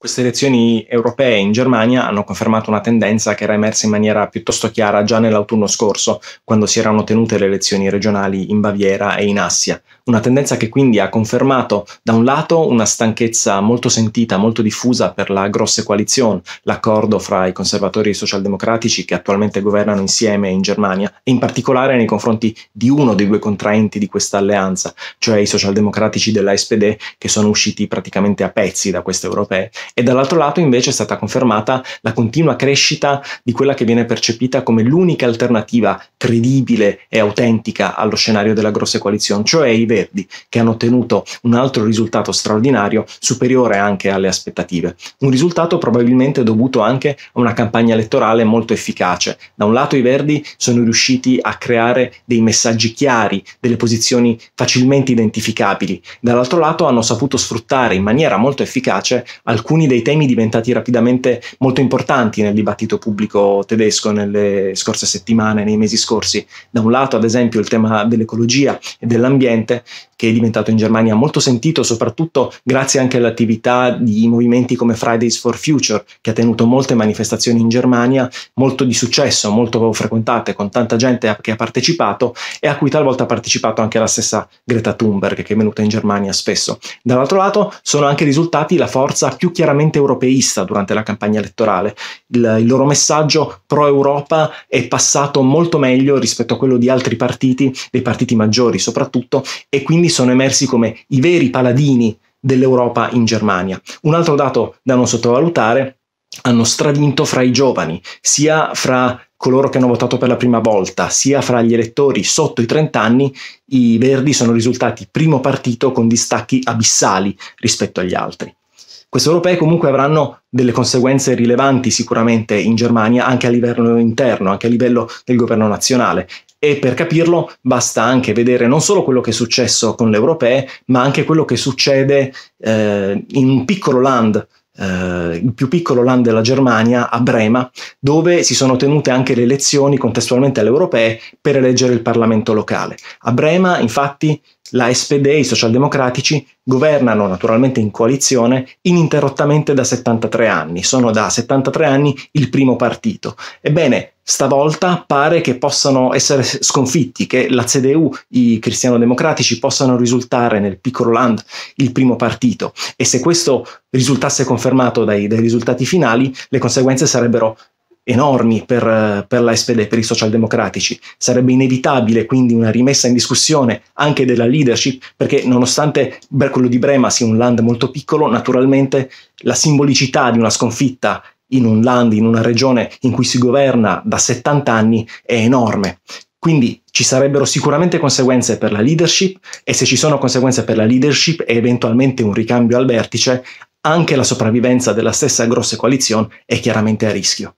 Queste elezioni europee in Germania hanno confermato una tendenza che era emersa in maniera piuttosto chiara già nell'autunno scorso, quando si erano tenute le elezioni regionali in Baviera e in Assia. Una tendenza che quindi ha confermato, da un lato, una stanchezza molto sentita, molto diffusa per la grosse coalition, l'accordo fra i conservatori e i socialdemocratici che attualmente governano insieme in Germania, e in particolare nei confronti di uno dei due contraenti di questa alleanza, cioè i socialdemocratici della SPD, che sono usciti praticamente a pezzi da queste europee e dall'altro lato invece è stata confermata la continua crescita di quella che viene percepita come l'unica alternativa credibile e autentica allo scenario della grossa coalizione, cioè i Verdi, che hanno ottenuto un altro risultato straordinario, superiore anche alle aspettative. Un risultato probabilmente dovuto anche a una campagna elettorale molto efficace. Da un lato i Verdi sono riusciti a creare dei messaggi chiari, delle posizioni facilmente identificabili, dall'altro lato hanno saputo sfruttare in maniera molto efficace alcuni alcuni dei temi diventati rapidamente molto importanti nel dibattito pubblico tedesco nelle scorse settimane, nei mesi scorsi. Da un lato, ad esempio, il tema dell'ecologia e dell'ambiente, che è diventato in Germania molto sentito, soprattutto grazie anche all'attività di movimenti come Fridays for Future, che ha tenuto molte manifestazioni in Germania, molto di successo, molto frequentate, con tanta gente che ha partecipato e a cui talvolta ha partecipato anche la stessa Greta Thunberg, che è venuta in Germania spesso. Dall'altro lato sono anche risultati la forza più chiaramente europeista durante la campagna elettorale. Il, il loro messaggio pro-Europa è passato molto meglio rispetto a quello di altri partiti, dei partiti maggiori soprattutto, e quindi sono emersi come i veri paladini dell'Europa in Germania. Un altro dato da non sottovalutare, hanno stravinto fra i giovani, sia fra coloro che hanno votato per la prima volta, sia fra gli elettori sotto i 30 anni, i Verdi sono risultati primo partito con distacchi abissali rispetto agli altri. Queste europee comunque avranno delle conseguenze rilevanti sicuramente in Germania anche a livello interno, anche a livello del governo nazionale e per capirlo basta anche vedere non solo quello che è successo con le europee, ma anche quello che succede eh, in un piccolo land Uh, il più piccolo land della Germania, a Brema, dove si sono tenute anche le elezioni contestualmente alle europee per eleggere il Parlamento locale. A Brema, infatti, la SPD e i socialdemocratici governano naturalmente in coalizione ininterrottamente da 73 anni, sono da 73 anni il primo partito. Ebbene, stavolta pare che possano essere sconfitti, che la CDU, i cristiano-democratici, possano risultare nel piccolo land il primo partito e se questo risultasse confermato dai, dai risultati finali, le conseguenze sarebbero enormi per, per la SPD, per i socialdemocratici. Sarebbe inevitabile quindi una rimessa in discussione anche della leadership, perché nonostante quello di Brema sia un land molto piccolo, naturalmente la simbolicità di una sconfitta in un land, in una regione in cui si governa da 70 anni è enorme. Quindi ci sarebbero sicuramente conseguenze per la leadership e se ci sono conseguenze per la leadership e eventualmente un ricambio al vertice, anche la sopravvivenza della stessa grossa coalizione è chiaramente a rischio.